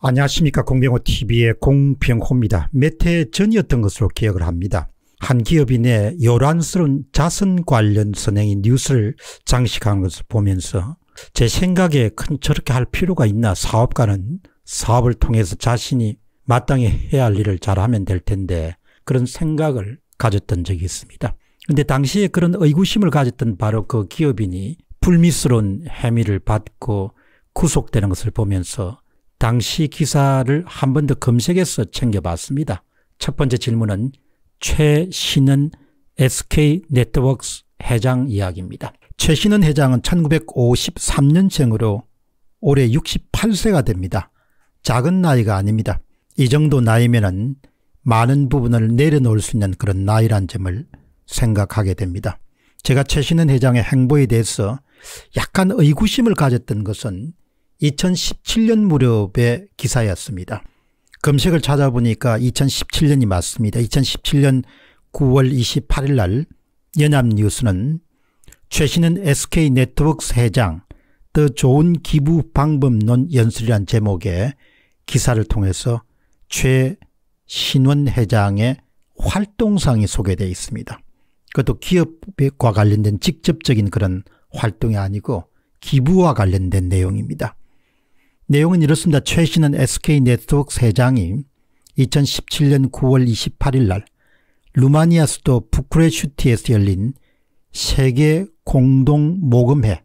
안녕하십니까 공병호 TV의 공병호입니다. 몇 해 전이었던 것으로 기억을 합니다. 한 기업인의 요란스러운 자선 관련 선행이 뉴스를 장식하는 것을 보면서 제 생각에 큰 저렇게 할 필요가 있나 사업가는 사업을 통해서 자신이 마땅히 해야 할 일을 잘하면 될 텐데 그런 생각을 가졌던 적이 있습니다. 근데 당시에 그런 의구심을 가졌던 바로 그 기업인이 불미스러운 혐의를 받고 구속되는 것을 보면서 당시 기사를 한 번 더 검색해서 챙겨봤습니다. 첫 번째 질문은 최신은 SK 네트워크 회장 이야기입니다. 최신은 회장은 1953년생으로 올해 68세가 됩니다. 작은 나이가 아닙니다. 이 정도 나이면은 많은 부분을 내려놓을 수 있는 그런 나이란 점을 생각하게 됩니다. 제가 최신은 회장의 행보에 대해서 약간 의구심을 가졌던 것은 2017년 무렵의 기사였습니다. 검색을 찾아보니까 2017년이 맞습니다. 2017년 9월 28일 날 연합뉴스는 최신은 SK 네트워크 회장 더 좋은 기부 방법론 연설이란 제목의 기사를 통해서 최신원 회장의 활동상이 소개되어 있습니다. 그것도 기업과 관련된 직접적인 그런 활동이 아니고 기부와 관련된 내용입니다. 내용은 이렇습니다. 최신은 SK 네트워크 세장이 2017년 9월 28일 날 루마니아 수도 부쿠레슈티에서 열린 세계 공동 모금회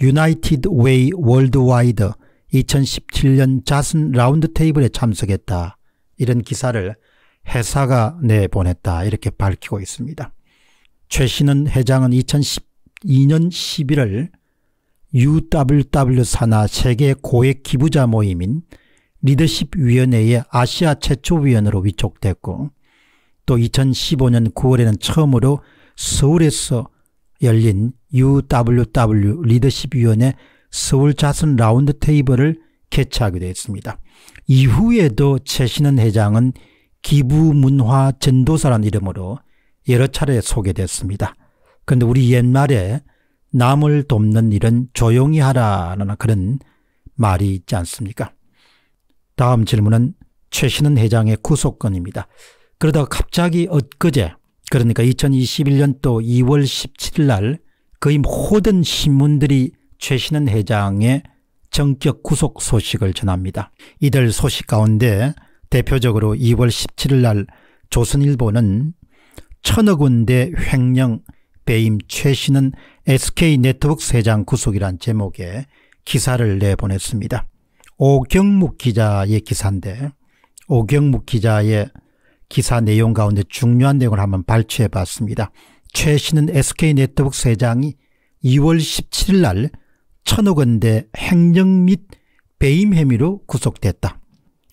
유나이티드 웨이 월드와이드 2017년 자슨 라운드 테이블에 참석했다. 이런 기사를 회사가 내보냈다. 이렇게 밝히고 있습니다. 최 씨는 회장은 2012년 11월 UWW 산하 세계 고액 기부자 모임인 리더십위원회의 아시아 최초위원으로 위촉됐고 또 2015년 9월에는 처음으로 서울에서 열린 UWW 리더십위원회 서울 자선 라운드 테이블을 개최하게 되었습니다. 이후에도 최신은 회장은 기부문화 전도사란 이름으로 여러 차례 소개됐습니다. 그런데 우리 옛말에 남을 돕는 일은 조용히 하라는 그런 말이 있지 않습니까? 다음 질문은 최신은 회장의 구속건입니다. 그러다가 갑자기 엊그제 그러니까 2021년도 2월 17일 날 거의 모든 신문들이 최신은 회장의 정격 구속 소식을 전합니다. 이들 소식 가운데 대표적으로 2월 17일 날 조선일보는 천억 원대 횡령 배임 최 씨는 SK네트워크 세장 구속이란 제목의 기사를 내보냈습니다. 오경묵 기자의 기사인데 오경묵 기자의 기사 내용 가운데 중요한 내용을 한번 발췌해 봤습니다. 최 씨는 SK네트워크 세장이 2월 17일 날 천억 원대 횡령 및 배임 혐의로 구속됐다.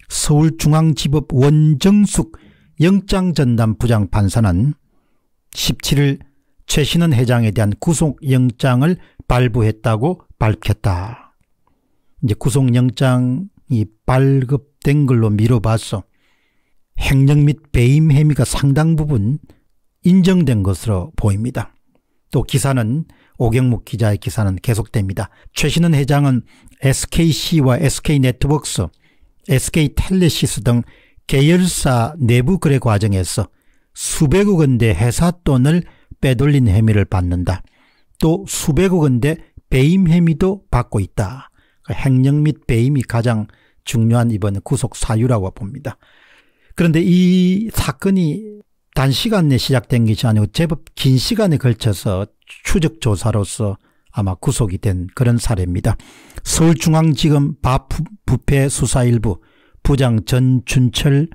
서울중앙지법 원정숙 영장전담 부장판사는 17일 최신은 회장에 대한 구속영장을 발부했다고 밝혔다. 이제 구속영장이 발급된 걸로 미뤄봐서 횡령 및 배임 혐의가 상당 부분 인정된 것으로 보입니다. 또 기사는 오경목 기자의 기사는 계속됩니다. 최신은 회장은 SKC와 SK네트웍스, SK텔레시스 등 계열사 내부 거래 과정에서 수백억 원대 회사 돈을 빼돌린 혐의를 받는다. 또 수백억 원대 배임 혐의도 받고 있다. 그 횡령 및 배임이 가장 중요한 이번 구속 사유라고 봅니다. 그런데 이 사건이 단시간 내 시작된 것이 아니고 제법 긴 시간에 걸쳐서 추적 조사로서 아마 구속이 된 그런 사례입니다. 서울중앙지검 바부패 수사일부 부장 전준철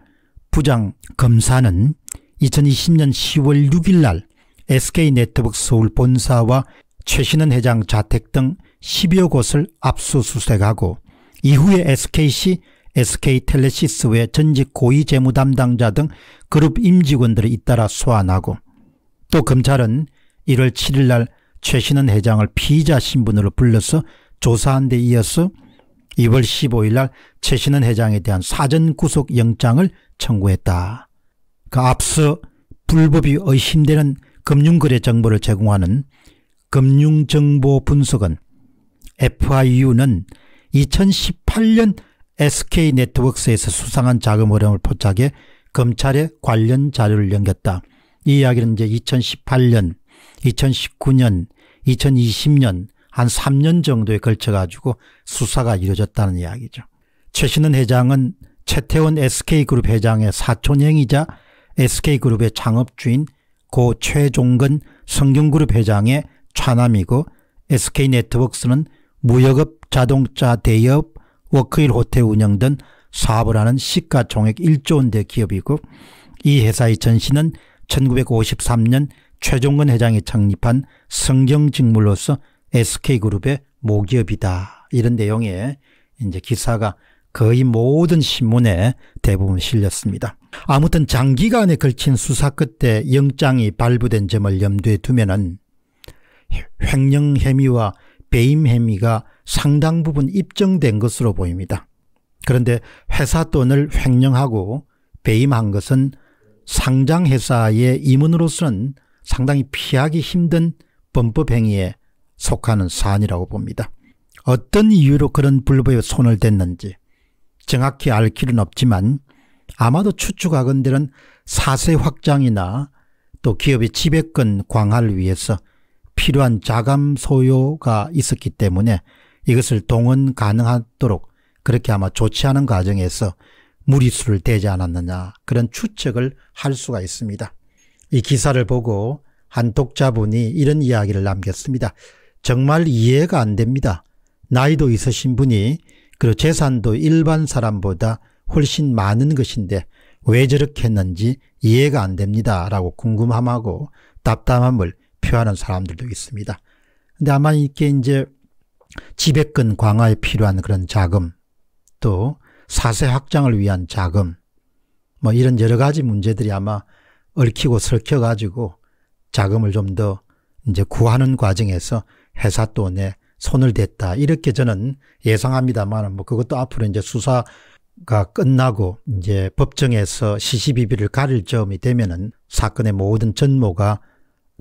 부장 검사는 2020년 10월 6일 날 s k 네트북 서울 본사와 최신은 회장 자택 등 10여 곳을 압수수색하고 이후에 SK시 s k 텔레시스외 전직 고위 재무담당자 등 그룹 임직원들을 잇따라 소환하고 또 검찰은 1월 7일 날 최신은 회장을 피의자 신분으로 불러서 조사한 데 이어서 2월 15일 날 최신은 회장에 대한 사전 구속 영장을 청구했다. 그 앞서 불법이 의심되는 금융거래 정보를 제공하는 금융정보분석은 FIU는 2018년 SK네트워크스에서 수상한 자금 흐름을 포착해 검찰에 관련 자료를 넘겼다. 이 이야기는 이제 2018년, 2019년, 2020년 한 3년 정도에 걸쳐 가지고 수사가 이루어졌다는 이야기죠. 최신은 회장은 최태원 SK그룹 회장의 사촌형이자 SK그룹의 창업주인 고 최종근 성경그룹 회장의 차남이고 SK네트웍스는 무역업 자동차 대여업 워크힐 호텔 운영 등 사업을 하는 시가총액 1조 원대 기업이고 이 회사의 전신은 1953년 최종근 회장이 창립한 성경직물로서 SK그룹의 모기업이다. 이런 내용의 이제 기사가 거의 모든 신문에 대부분 실렸습니다. 아무튼 장기간에 걸친 수사 끝에 영장이 발부된 점을 염두에 두면 횡령 혐의와 배임 혐의가 상당 부분 입증된 것으로 보입니다. 그런데 회사 돈을 횡령하고 배임한 것은 상장 회사의 임원으로서는 상당히 피하기 힘든 범법 행위에 속하는 사안이라고 봅니다. 어떤 이유로 그런 불법에 손을 댔는지 정확히 알 길은 없지만 아마도 추측하건대는 사세 확장이나 또 기업의 지배권 강화를 위해서 필요한 자감 소요가 있었기 때문에 이것을 동원 가능하도록 그렇게 아마 조치하는 과정에서 무리수를 대지 않았느냐 그런 추측을 할 수가 있습니다. 이 기사를 보고 한 독자분이 이런 이야기를 남겼습니다. 정말 이해가 안 됩니다. 나이도 있으신 분이 그리고 재산도 일반 사람보다 훨씬 많은 것인데 왜 저렇게 했는지 이해가 안 됩니다. 라고 궁금함하고 답답함을 표하는 사람들도 있습니다. 근데 아마 이게 이제 지배권 강화에 필요한 그런 자금 또 사세 확장을 위한 자금 뭐 이런 여러 가지 문제들이 아마 얽히고 설켜가지고 자금을 좀 더 이제 구하는 과정에서 회사 돈에 손을 댔다. 이렇게 저는 예상합니다만 뭐 그것도 앞으로 이제 수사가 끝나고 이제 법정에서 시시비비를 가릴 점이 되면은 사건의 모든 전모가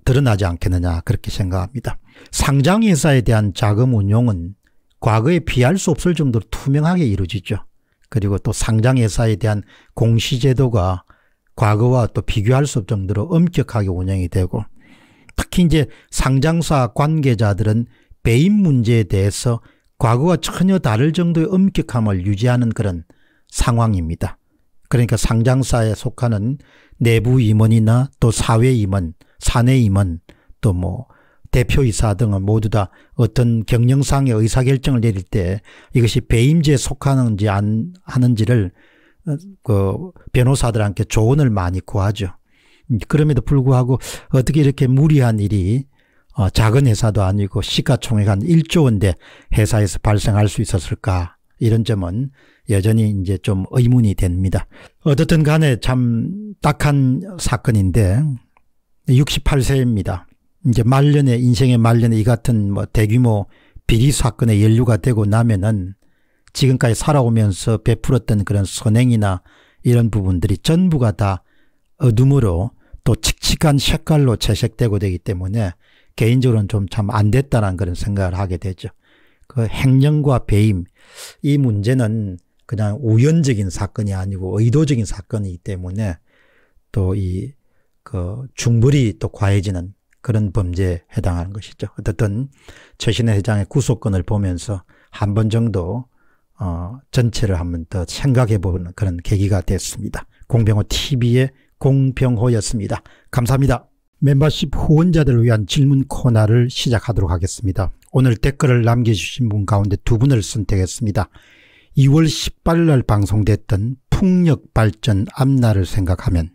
드러나지 않겠느냐 그렇게 생각합니다. 상장회사에 대한 자금 운용은 과거에 비할 수 없을 정도로 투명하게 이루어지죠. 그리고 또 상장회사에 대한 공시제도가 과거와 또 비교할 수 없을 정도로 엄격하게 운영이 되고 특히 이제 상장사 관계자들은 배임 문제에 대해서 과거와 전혀 다를 정도의 엄격함을 유지하는 그런 상황입니다. 그러니까 상장사에 속하는 내부 임원이나 또 사회 임원, 사내 임원, 또 뭐 대표이사 등은 모두 다 어떤 경영상의 의사결정을 내릴 때 이것이 배임죄에 속하는지 안 하는지를 어, 그 변호사들한테 조언을 많이 구하죠. 그럼에도 불구하고 어떻게 이렇게 무리한 일이 어, 작은 회사도 아니고 시가총액 한 1조 원대 회사에서 발생할 수 있었을까 이런 점은 여전히 이제 좀 의문이 됩니다. 어쨌든 간에 참 딱한 사건인데 68세입니다. 이제 말년에 인생의 말년에 이 같은 뭐 대규모 비리 사건에 연루가 되고 나면은 지금까지 살아오면서 베풀었던 그런 선행이나 이런 부분들이 전부가 다 어둠으로 또 칙칙한 색깔로 채색되고 되기 때문에 개인적으로는 좀 참 안 됐다는 그런 생각을 하게 되죠. 그 횡령과 배임 이 문제는 그냥 우연적인 사건이 아니고 의도적인 사건이기 때문에 또 이 그 중벌이 또 과해지는 그런 범죄에 해당하는 것이죠. 어쨌든 최신의 회장의 구속권을 보면서 한 번 정도 어 전체를 한번 더 생각해 보는 그런 계기가 됐습니다. 공병호 TV의 공병호였습니다. 감사합니다. 멤버십 후원자들을 위한 질문 코너를 시작하도록 하겠습니다. 오늘 댓글을 남겨주신 분 가운데 두 분을 선택했습니다. 2월 18일 날 방송됐던 풍력발전 앞날을 생각하면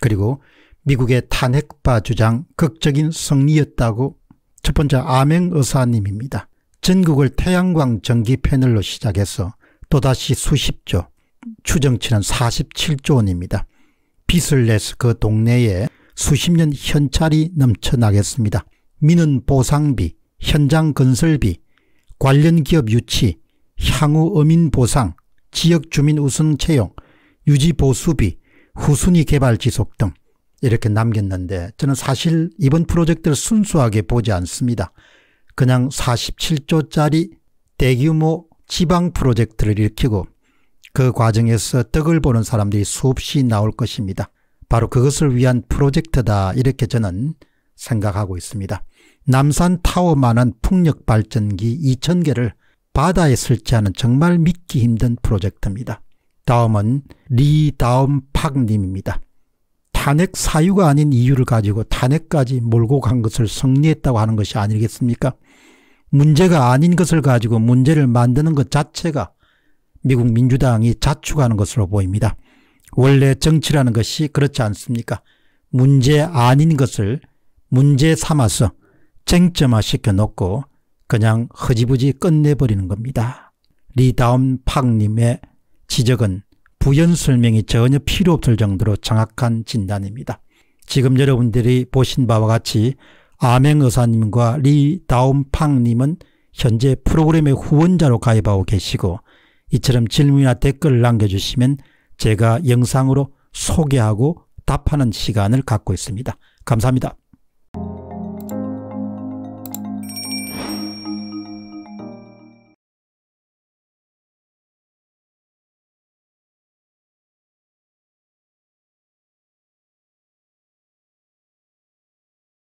그리고 미국의 탄핵파 주장 극적인 승리였다고 첫 번째 아맹 의사님입니다. 전국을 태양광 전기 패널로 시작해서 또다시 수십조, 추정치는 47조 원입니다. 빚을 내서 그 동네에 수십 년 현찰이 넘쳐나겠습니다. 민는 보상비, 현장 건설비, 관련 기업 유치, 향후 어민 보상, 지역 주민 우선 채용, 유지 보수비, 후순위 개발 지속 등 이렇게 남겼는데 저는 사실 이번 프로젝트를 순수하게 보지 않습니다. 그냥 47조짜리 대규모 지방 프로젝트를 일으키고 그 과정에서 떡을 보는 사람들이 수없이 나올 것입니다. 바로 그것을 위한 프로젝트다 이렇게 저는 생각하고 있습니다. 남산 타워만한 풍력발전기 2,000개를 바다에 설치하는 정말 믿기 힘든 프로젝트입니다. 다음은 리다음팍님입니다. 탄핵 사유가 아닌 이유를 가지고 탄핵까지 몰고 간 것을 성리했다고 하는 것이 아니겠습니까? 문제가 아닌 것을 가지고 문제를 만드는 것 자체가 미국 민주당이 자축하는 것으로 보입니다. 원래 정치라는 것이 그렇지 않습니까? 문제 아닌 것을 문제 삼아서 쟁점화 시켜놓고 그냥 허지부지 끝내버리는 겁니다. 리다운 팡님의 지적은 부연 설명이 전혀 필요 없을 정도로 정확한 진단입니다. 지금 여러분들이 보신 바와 같이 아맹 의사님과 리다운 팡님은 현재 프로그램의 후원자로 가입하고 계시고 이처럼 질문이나 댓글 남겨주시면 제가 영상으로 소개하고 답하는 시간을 갖고 있습니다. 감사합니다.